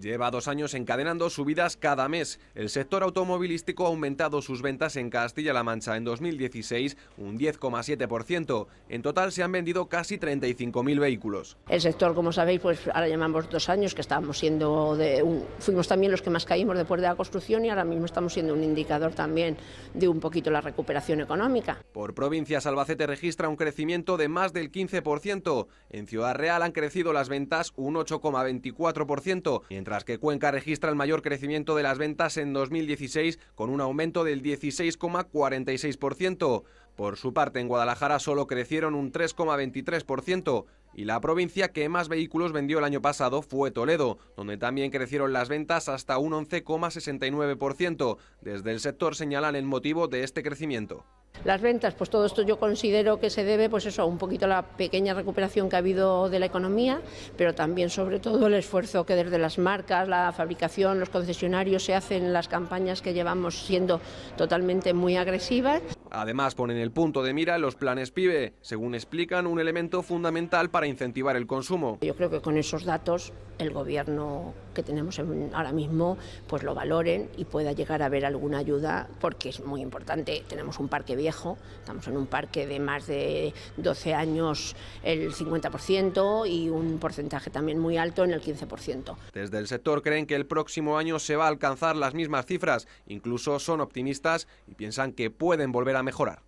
lleva dos años encadenando subidas cada mes. El sector automovilístico ha aumentado sus ventas en Castilla-La Mancha en 2016 un 10,7%. En total se han vendido casi 35.000 vehículos. El sector, como sabéis, pues ahora llevamos dos años que estábamos siendo de fuimos también los que más caímos después de la construcción y ahora mismo estamos siendo un indicador también de un poquito la recuperación económica. Por provincias, Albacete registra un crecimiento de más del 15%. En Ciudad Real han crecido las ventas un 8,24%, mientras que Cuenca registra el mayor crecimiento de las ventas en 2016 con un aumento del 16,46%. Por su parte, en Guadalajara solo crecieron un 3,23% y la provincia que más vehículos vendió el año pasado fue Toledo, donde también crecieron las ventas hasta un 11,69%. Desde el sector señalan el motivo de este crecimiento. Las ventas, pues todo esto yo considero que se debe, pues eso, un poquito a la pequeña recuperación que ha habido de la economía, pero también sobre todo el esfuerzo que desde las marcas, la fabricación, los concesionarios se hacen las campañas que llevamos siendo totalmente muy agresivas. Además, ponen el punto de mira los planes PIBE, según explican, un elemento fundamental para incentivar el consumo. Yo creo que con esos datos el gobierno que tenemos ahora mismo pues lo valoren y pueda llegar a ver alguna ayuda porque es muy importante. Tenemos un parque viejo, estamos en un parque de más de 12 años el 50% y un porcentaje también muy alto en el 15%. Desde el sector creen que el próximo año se va a alcanzar las mismas cifras, incluso son optimistas y piensan que pueden volver a mejorar.